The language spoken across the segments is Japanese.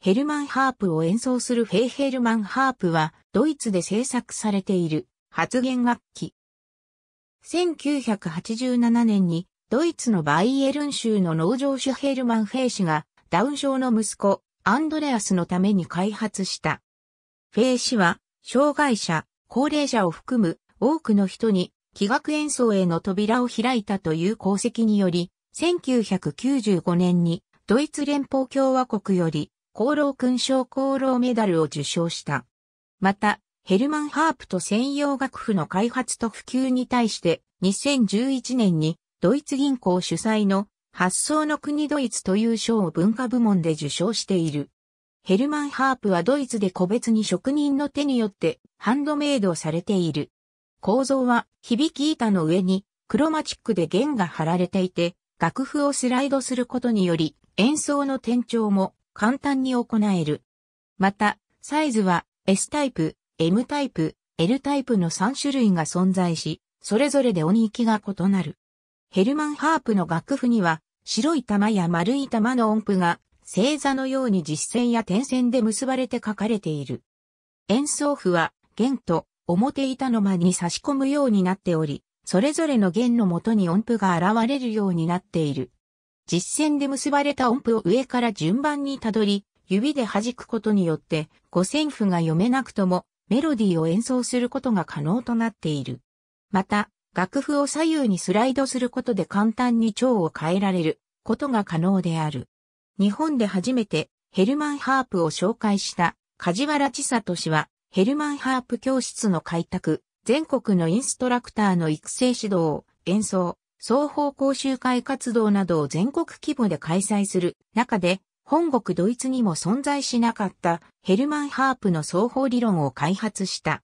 ヘルマンハープを演奏するフェイヘルマンハープはドイツで制作されている発言楽器。1987年にドイツのバイエルン州の農場主ヘルマン・フェイ氏がダウン症の息子アンドレアスのために開発した。フェイ氏は障害者、高齢者を含む多くの人に器楽演奏への扉を開いたという功績により1995年にドイツ連邦共和国より功労勲章功労メダルを受賞した。また、ヘルマン・ハープと専用楽譜の開発と普及に対して、2011年にドイツ銀行主催の発想の国ドイツという賞を文化部門で受賞している。ヘルマン・ハープはドイツで個別に職人の手によってハンドメイドされている。構造は響き板の上にクロマチックで弦が張られていて、楽譜をスライドすることにより演奏の転調も簡単に行える。また、サイズは S タイプ、M タイプ、L タイプの3種類が存在し、それぞれで音域が異なる。ヘルマンハープの楽譜には、白い玉や丸い玉の音符が、星座のように実線や点線で結ばれて書かれている。演奏譜は、弦と表板の間に差し込むようになっており、それぞれの弦の元に音符が現れるようになっている。実線で結ばれた音符を上から順番にたどり、指で弾くことによって、五線譜が読めなくとも、メロディーを演奏することが可能となっている。また、楽譜を左右にスライドすることで簡単に調を変えられることが可能である。日本で初めてヘルマンハープを紹介した梶原千里氏はヘルマンハープ教室の開拓、全国のインストラクターの育成指導、演奏、双方講習会活動などを全国規模で開催する中で、本国ドイツにも存在しなかったヘルマン・ハープの双方理論を開発した。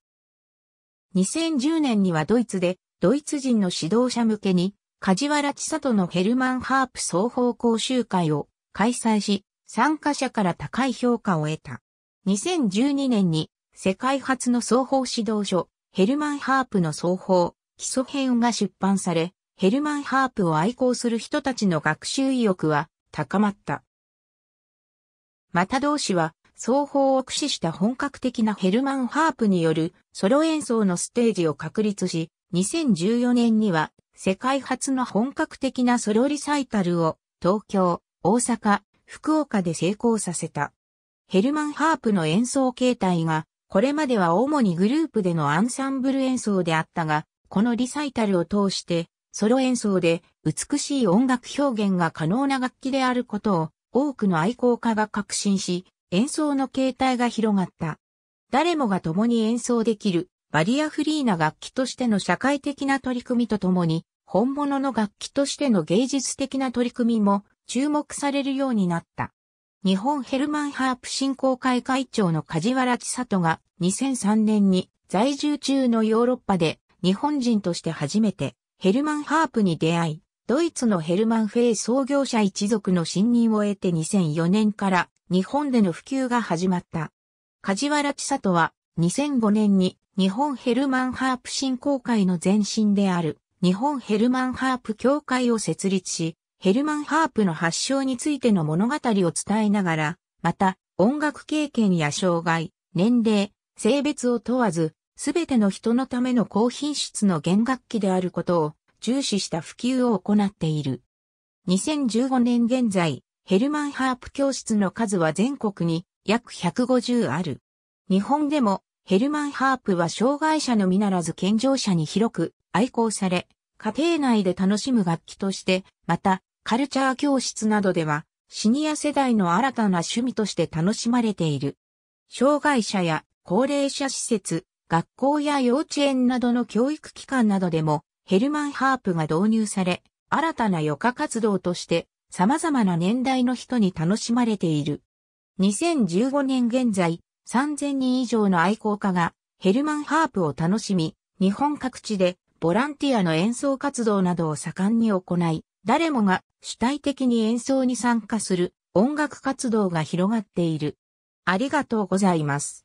2010年にはドイツでドイツ人の指導者向けに梶原千里のヘルマン・ハープ双方講習会を開催し、参加者から高い評価を得た。2012年に世界初の双方指導書ヘルマン・ハープの双方基礎編が出版され、ヘルマン・ハープを愛好する人たちの学習意欲は高まった。また同氏は双方を駆使した本格的なヘルマン・ハープによるソロ演奏のステージを確立し、2014年には世界初の本格的なソロリサイタルを東京、大阪、福岡で成功させた。ヘルマン・ハープの演奏形態が、これまでは主にグループでのアンサンブル演奏であったが、このリサイタルを通してソロ演奏で美しい音楽表現が可能な楽器であることを多くの愛好家が確信し、演奏の形態が広がった。誰もが共に演奏できるバリアフリーな楽器としての社会的な取り組みとともに、本物の楽器としての芸術的な取り組みも注目されるようになった。日本ヘルマンハープ振興会会長の梶原千里が2003年に在住中のヨーロッパで日本人として初めてヘルマン・ハープに出会い、ドイツのヘルマン・フェイ創業者一族の信任を得て2004年から日本での普及が始まった。梶原千里は2005年に日本ヘルマン・ハープ振興会の前身である日本ヘルマン・ハープ協会を設立し、ヘルマン・ハープの発祥についての物語を伝えながら、また音楽経験や障害、年齢、性別を問わず、すべての人のための高品質の弦楽器であることを重視した普及を行っている。2015年現在、ヘルマンハープ教室の数は全国に約150ある。日本でもヘルマンハープは障害者のみならず健常者に広く愛好され、家庭内で楽しむ楽器として、またカルチャー教室などではシニア世代の新たな趣味として楽しまれている。障害者や高齢者施設、学校や幼稚園などの教育機関などでもヘルマンハープが導入され、新たな余暇活動として様々な年代の人に楽しまれている。2015年現在、3000人以上の愛好家がヘルマンハープを楽しみ、日本各地でボランティアの演奏活動などを盛んに行い、誰もが主体的に演奏に参加する音楽活動が広がっている。ありがとうございます。